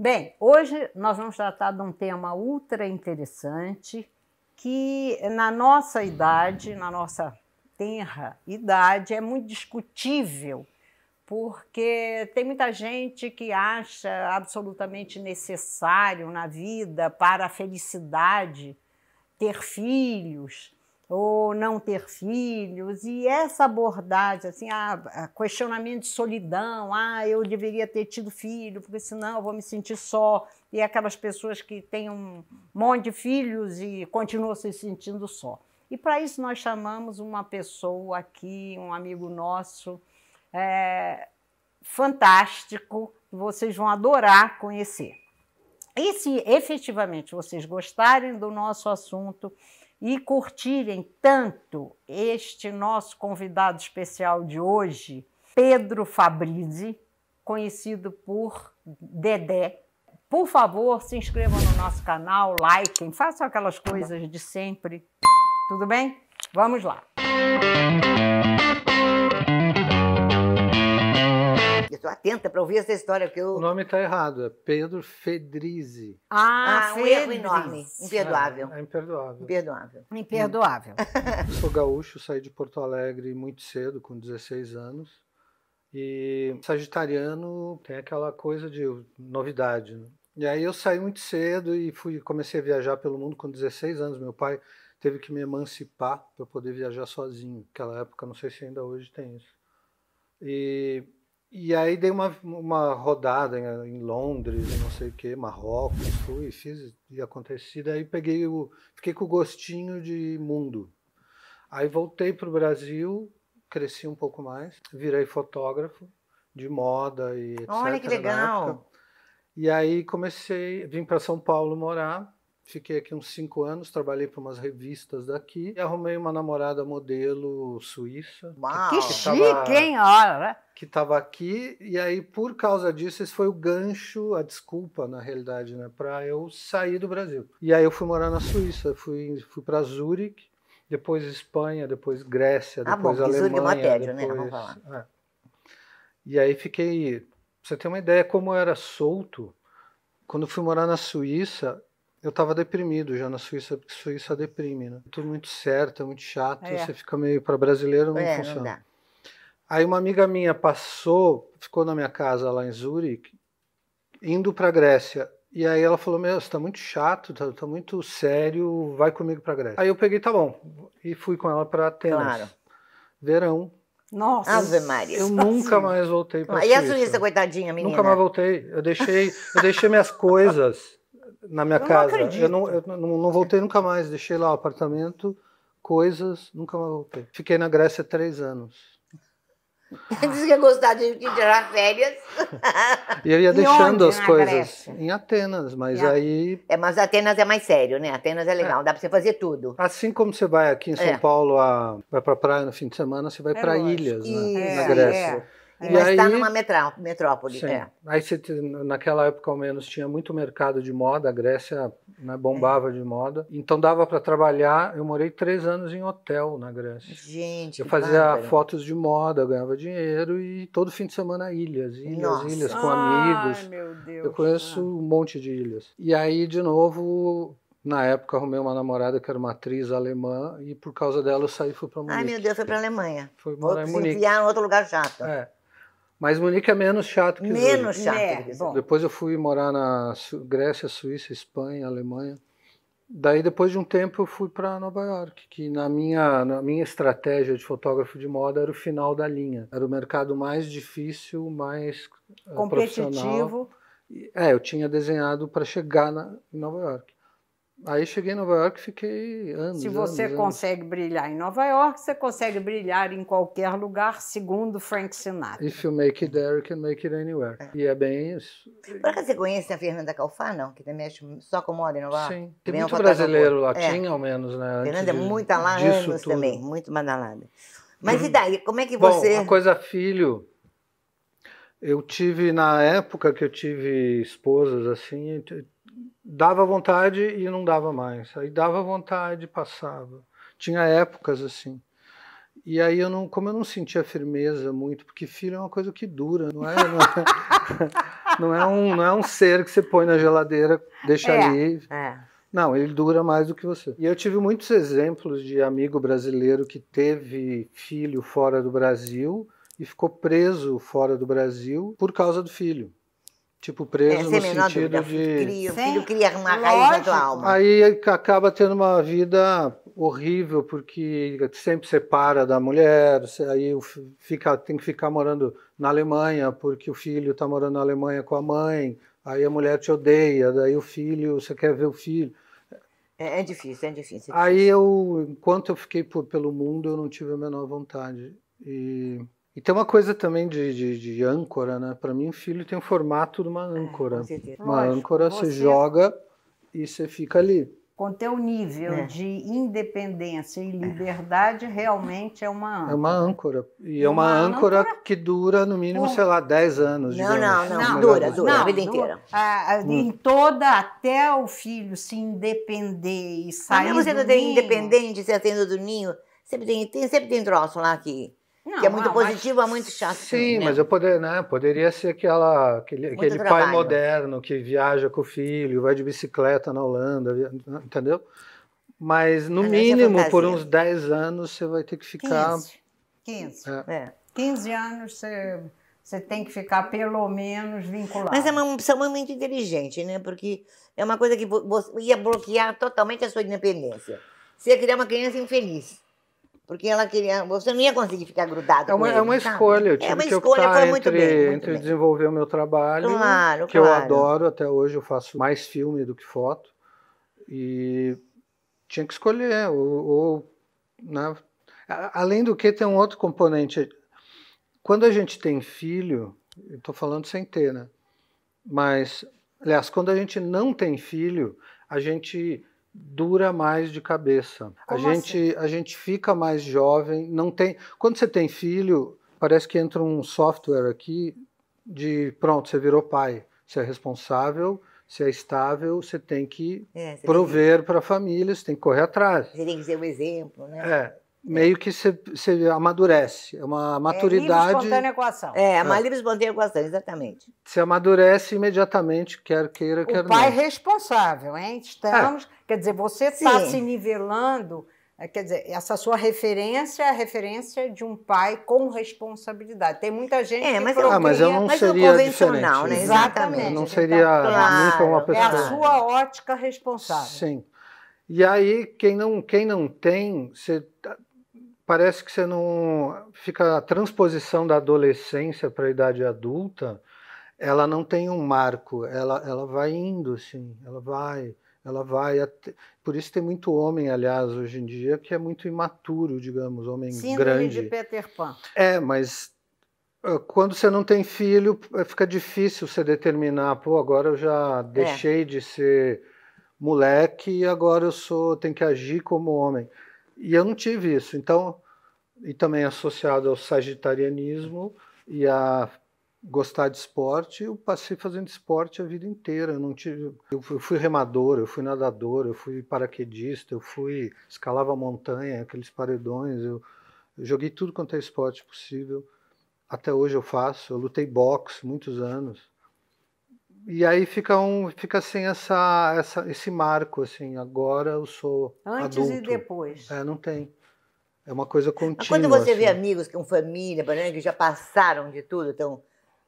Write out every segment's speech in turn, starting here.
Bem, hoje nós vamos tratar de um tema ultra interessante que na nossa idade, na nossa terra idade, é muito discutível, porque tem muita gente que acha absolutamente necessário na vida para a felicidade ter filhos, ou não ter filhos, e essa abordagem, assim, ah, questionamento de solidão, ah, eu deveria ter tido filho, porque senão eu vou me sentir só, e aquelas pessoas que têm um monte de filhos e continuam se sentindo só. E para isso nós chamamos uma pessoa aqui, um amigo nosso, é, fantástico, vocês vão adorar conhecer. E se efetivamente vocês gostarem do nosso assunto e curtirem tanto este nosso convidado especial de hoje, Pedro Fabrizi, conhecido por Dedé, por favor, se inscrevam no nosso canal, likem, façam aquelas coisas de sempre. Tudo bem? Vamos lá! estou atenta para ouvir essa história. eu... O nome está errado, é Pedro Fedrizi. Ah, ah um erro enorme. Imperdoável. É, é imperdoável. Imperdoável. Imperdoável. Hum. Sou gaúcho, saí de Porto Alegre muito cedo, com 16 anos. E sagitariano tem aquela coisa de novidade. Né? E aí eu saí muito cedo e fui comecei a viajar pelo mundo com 16 anos. Meu pai teve que me emancipar para poder viajar sozinho. Naquela época, não sei se ainda hoje tem isso. E e aí dei uma, uma rodada em, em Londres, não sei o que, Marrocos, fui, fiz e acontecida. Aí peguei o, fiquei com o gostinho de mundo. Aí voltei para o Brasil, cresci um pouco mais, virei fotógrafo de moda e etc. Olha que legal! E aí comecei, vim para São Paulo morar Fiquei aqui uns cinco anos, trabalhei para umas revistas daqui e arrumei uma namorada modelo suíça. Uau. Que, chique, hein? Né? Que estava aqui, e aí, por causa disso, esse foi o gancho, a desculpa, na realidade, né? Para eu sair do Brasil. E aí eu fui morar na Suíça, fui, fui para Zurique, depois Espanha, depois Grécia, depois ah, bom, é Alemanha. Uma tédio, depois, né? Vamos falar. É. E aí fiquei. Pra você tem uma ideia como eu era solto, quando fui morar na Suíça, eu estava deprimido já na Suíça, porque Suíça deprime, né? Tudo muito certo, é muito chato, é. você fica meio para brasileiro, não é, funciona. Não Aí uma amiga minha passou, ficou na minha casa lá em Zurique, indo para Grécia. E aí ela falou: Meu, você tá muito chato, tá, tá muito sério, vai comigo pra Grécia. Aí eu peguei, tá bom. E fui com ela para Atenas. Claro. Verão. Nossa. Ave Maria. Eu nunca mais voltei pra Suíça. E a Suíça, coitadinha, menina? Nunca mais voltei. Eu deixei, eu deixei minhas coisas na minha eu casa. Não eu, não, eu não, não, voltei nunca mais, deixei lá o apartamento, coisas, nunca mais voltei. Fiquei na Grécia três anos. Diz que ia gostar de tirar férias. E eu ia deixando as coisas Grécia? em Atenas, mas aí. É, mas Atenas é mais sério, né? Atenas é legal, é. dá pra você fazer tudo. Assim como você vai aqui em São é. Paulo, a, vai pra praia no fim de semana, você vai é pra lógico. ilhas, né? na Grécia. É. É. Mas está numa metrópole. Sim. É. Aí naquela época, ao menos, tinha muito mercado de moda, a Grécia né, bombava é. de moda. Então dava para trabalhar. Eu morei três anos em hotel na Grécia. Gente, eu fazia bárbaro. fotos de moda, ganhava dinheiro e todo fim de semana ilhas, ilhas, Nossa. ilhas com Ai, amigos. Meu Deus, eu conheço cara. um monte de ilhas. E aí, de novo, na época arrumei uma namorada que era uma atriz alemã e por causa dela eu saí e fui para Munique. Ai meu Deus, foi para Alemanha. Foi morar Outros em Munique. enviar em outro lugar chato. É. Mas Munique é menos chato que Menos chato. É, depois eu fui morar na Grécia, Suíça, Espanha, Alemanha. Daí depois de um tempo eu fui para Nova York, que na minha, na minha estratégia de fotógrafo de moda era o final da linha. Era o mercado mais difícil, mais ah, competitivo. É, eu tinha desenhado para chegar na, em Nova York. Aí cheguei em Nova York e fiquei anos. Se você anos, consegue anos. brilhar em Nova York, você consegue brilhar em qualquer lugar, segundo Frank Sinatra. If you make it there, you can make it anywhere. É. E é bem isso. Por acaso você conhece a Fernanda Calfá, não? Que também é acho só como mora em Nova York? Sim, tem é muito brasileiro lá, é. tinha ao menos, né? Fernanda é muito lá anos tudo. também, muito badalada. Mas hum. e daí, como é que você... Bom, uma coisa filho... Eu tive, na época que eu tive esposas, assim, dava vontade e não dava mais. Aí dava vontade e passava. Tinha épocas assim. E aí eu não, como eu não sentia firmeza muito, porque filho é uma coisa que dura, não é? Não é, não é um, não é um ser que você põe na geladeira, deixa é, ali. É. Não, ele dura mais do que você. E eu tive muitos exemplos de amigo brasileiro que teve filho fora do Brasil e ficou preso fora do Brasil por causa do filho. Tipo, preso é, no sentido de. o filho cria uma raiz da tua alma. Aí acaba tendo uma vida horrível, porque sempre separa da mulher, aí fica, tem que ficar morando na Alemanha, porque o filho está morando na Alemanha com a mãe, aí a mulher te odeia, daí o filho, você quer ver o filho. É, é difícil, é difícil, é Aí eu, enquanto eu fiquei por, pelo mundo, eu não tive a menor vontade. E e tem uma coisa também de, de, de âncora, né? Para mim, filho tem o formato de uma é, âncora. É, uma Lógico, âncora você... se joga e você fica ali. Com teu nível é. de independência e liberdade, realmente é uma âncora. É uma âncora. E, e é uma, uma âncora, âncora, que dura, no mínimo, um... sei lá, 10 anos. Não, digamos, não, não, não. Dura, dura, não, a vida inteira. A, hum. Em toda, até o filho se independer e sair. Mas mesmo sendo independente, você sendo do ninho, sempre tem, tem, sempre tem troço lá que não, que é muito positivo, positiva, é muito chata. Sim, né? mas eu poderia né, poderia ser aquela, aquele, aquele pai moderno que viaja com o filho, vai de bicicleta na Holanda, entendeu? Mas, no é, mínimo, por uns 10 anos, você vai ter que ficar... 15, 15, é. é. 15 anos você, você tem que ficar pelo menos vinculado. Mas é uma opção muito inteligente, né? Porque é uma coisa que ia bloquear totalmente a sua independência. Você ia criar uma criança infeliz. Porque ela queria. Você não ia conseguir ficar grudado. É uma, é ele, é uma escolha. Eu é tive é uma que escolha, optar foi muito entre, bem. Muito entre bem. desenvolver o meu trabalho, claro, que claro. eu adoro, até hoje eu faço mais filme do que foto, e tinha que escolher. Ou, ou né? Além do que, tem um outro componente. Quando a gente tem filho, estou falando sem ter, né? Mas, aliás, quando a gente não tem filho, a gente dura mais de cabeça. Como a gente assim? a gente fica mais jovem, não tem, quando você tem filho, parece que entra um software aqui de pronto, você virou pai, você é responsável, você é estável, você tem que é, você prover para a família, você tem que correr atrás. Você tem que ser um exemplo, né? É meio que se, amadurece. É uma maturidade. É livre espontânea equação. É, uma é. livre é, é é. espontânea equação, exatamente. Se amadurece imediatamente, quer queira, quer não. O pai não. responsável, hein? Estamos. É. Quer dizer, você está se nivelando. Quer dizer, essa sua referência é a referência de um pai com responsabilidade. Tem muita gente é, mas que Ah, mas eu não mas seria convencional, né? Exatamente. Eu não seria então, claro. nunca uma pessoa... É a sua ótica responsável. Sim. E aí, quem não, quem não tem, você parece que você não fica a transposição da adolescência para a idade adulta, ela não tem um marco, ela, ela vai indo assim, ela vai, ela vai até... por isso tem muito homem, aliás, hoje em dia que é muito imaturo, digamos, homem grande. grande. de Peter Pan. É, mas ah, quando você não tem filho, eh, fica difícil você determinar, pô, agora eu já é. deixei é. de ser moleque e agora eu sou, tenho que agir como homem. E eu não tive isso. Então, e também associado ao sagitarianismo e a gostar de esporte, eu passei fazendo esporte a vida inteira. Eu não tive, eu fui remador, eu fui nadador, eu fui paraquedista, eu fui escalava montanha, aqueles paredões, eu, eu joguei tudo quanto é esporte possível. Até hoje eu faço, eu lutei boxe muitos anos. E aí fica um, fica sem essa, essa, esse marco assim. Agora eu sou antes adulto. e depois. É, não tem. É uma coisa contínua. Mas quando você assim. vê amigos com família, que já passaram de tudo, estão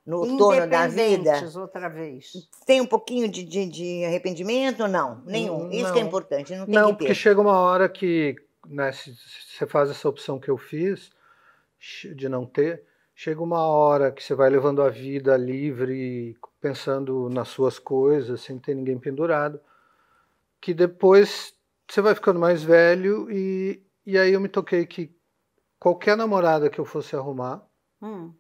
no torno da vida. outra vez. Tem um pouquinho de, de, de arrependimento ou não? Nenhum. Não, Isso que é importante. Não, tem não porque chega uma hora que né, se, se você faz essa opção que eu fiz de não ter, chega uma hora que você vai levando a vida livre, pensando nas suas coisas, sem ter ninguém pendurado, que depois você vai ficando mais velho e, e aí eu me toquei que qualquer namorada que eu fosse arrumar hum.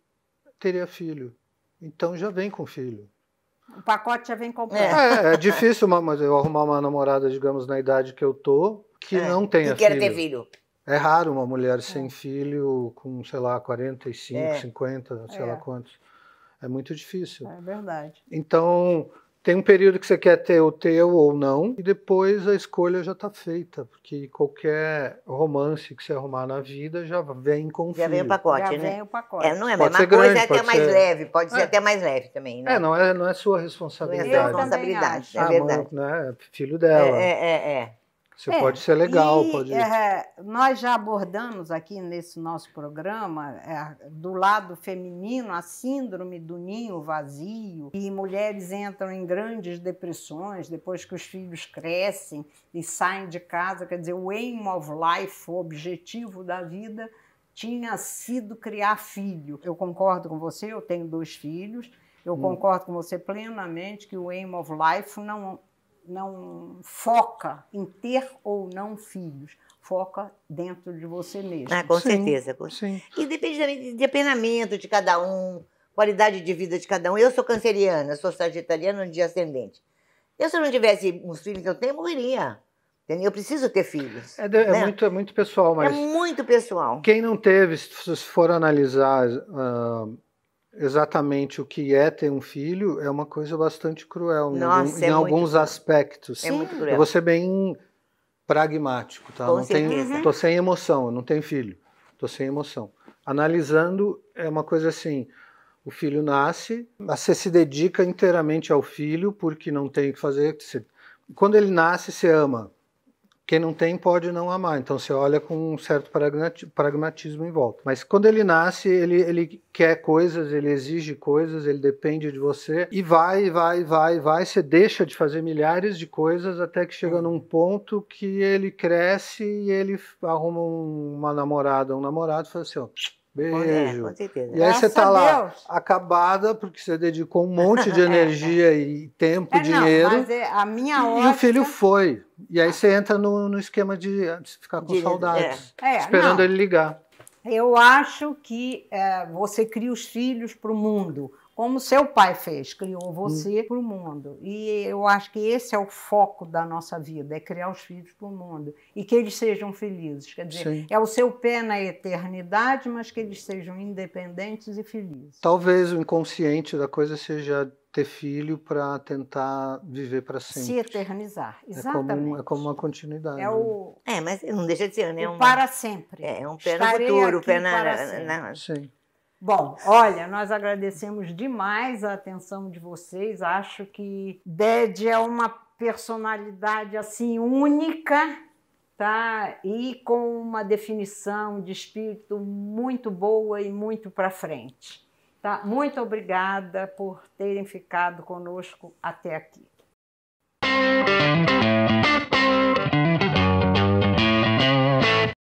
teria filho. Então já vem com filho. O pacote já vem completo. É, é difícil uma, mas eu arrumar uma namorada, digamos, na idade que eu tô, que é, não tenha filho. Que queira ter filho. É raro uma mulher é. sem é. filho com, sei lá, 45, é. 50, sei lá é. quantos. É muito difícil. É verdade. Então, tem um período que você quer ter o teu ou não, e depois a escolha já está feita, porque qualquer romance que você arrumar na vida já vem com Já vem o pacote, já né? Já vem o pacote. É, não é a mesma coisa, grande, é até ser... mais leve, pode é. ser até mais leve também, né? É, não é, não é sua responsabilidade. é responsabilidade, é verdade. Mãe, né? Filho dela. É, é, é. é. Você é, pode ser legal, e, pode. É, nós já abordamos aqui nesse nosso programa, é, do lado feminino, a síndrome do ninho vazio, e mulheres entram em grandes depressões depois que os filhos crescem e saem de casa. Quer dizer, o aim of life, o objetivo da vida, tinha sido criar filho. Eu concordo com você, eu tenho dois filhos. Eu hum. concordo com você plenamente que o aim of life não não foca em ter ou não filhos, foca dentro de você mesmo. Ah, com sim, certeza. Sim. E depende também de apenamento de cada um, qualidade de vida de cada um. Eu sou canceriana, sou sagitariana de ascendente. Eu, se eu não tivesse os filhos que eu tenho, eu morreria. Eu preciso ter filhos. É, é né? é, muito, é muito pessoal, mas. É muito pessoal. Quem não teve, se for analisar. Uh exatamente o que é ter um filho é uma coisa bastante cruel né? Nossa, em, é em alguns cruel. aspectos. É muito cruel. Eu vou ser bem pragmático, tá? Com não tenho, tô sem emoção, eu não tenho filho. Tô sem emoção. Analisando é uma coisa assim, o filho nasce, você se dedica inteiramente ao filho porque não tem o que fazer. quando ele nasce, você ama. Quem não tem pode não amar, então você olha com um certo pragmatismo em volta. Mas quando ele nasce, ele, ele quer coisas, ele exige coisas, ele depende de você e vai, vai, vai, vai. Você deixa de fazer milhares de coisas até que chega num ponto que ele cresce e ele arruma uma namorada, um namorado e fala assim: ó, é, Beijo. É, com certeza. E aí você está lá acabada, porque você dedicou um monte de energia é, e tempo, é, dinheiro. Não, mas é, a minha ótica... E o filho foi. E aí você entra no, no esquema de ficar com de, saudades, é. É, esperando não. ele ligar. Eu acho que você cria os filhos para o mundo como seu pai fez, criou hum. você hum. para o mundo. E eu acho que esse é o foco da nossa vida, é criar os filhos para o mundo e que eles sejam felizes. Quer dizer, Sim. é o seu pé na eternidade, mas que eles sejam independentes e felizes. Talvez o inconsciente da coisa seja ter filho para tentar viver para sempre. Se eternizar, exatamente. É como, é como uma continuidade. É, o... Né? é, mas não deixa de ser, né? O é para sempre. É, é um pé Estarei no futuro, pé na, na, na... Sim. Bom, olha, nós agradecemos demais a atenção de vocês. Acho que Ded é uma personalidade assim única, tá? E com uma definição de espírito muito boa e muito para frente. Tá? Muito obrigada por terem ficado conosco até aqui.